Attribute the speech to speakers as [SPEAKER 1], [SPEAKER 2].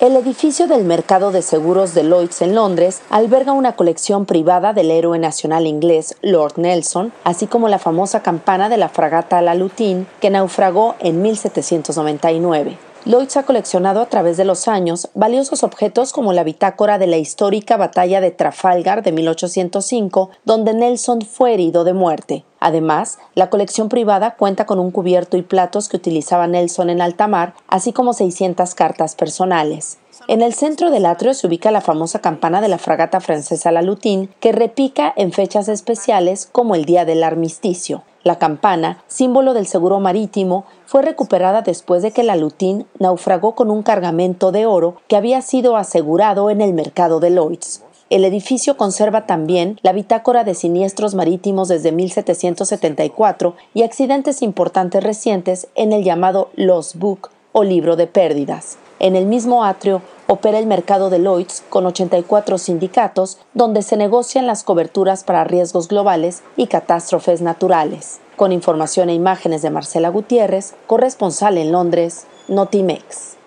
[SPEAKER 1] El edificio del mercado de seguros de Lloyds en Londres alberga una colección privada del héroe nacional inglés Lord Nelson, así como la famosa campana de la fragata La Lutin, que naufragó en 1799. Lloyds ha coleccionado a través de los años valiosos objetos como la bitácora de la histórica batalla de Trafalgar de 1805, donde Nelson fue herido de muerte. Además, la colección privada cuenta con un cubierto y platos que utilizaba Nelson en alta mar, así como 600 cartas personales. En el centro del atrio se ubica la famosa campana de la fragata francesa La Lutin, que repica en fechas especiales como el día del armisticio. La campana, símbolo del seguro marítimo, fue recuperada después de que la Lutín naufragó con un cargamento de oro que había sido asegurado en el mercado de Lloyds. El edificio conserva también la bitácora de siniestros marítimos desde 1774 y accidentes importantes recientes en el llamado Lost Book o libro de pérdidas. En el mismo atrio opera el mercado de Lloyds con 84 sindicatos donde se negocian las coberturas para riesgos globales y catástrofes naturales. Con información e imágenes de Marcela Gutiérrez, corresponsal en Londres, Notimex.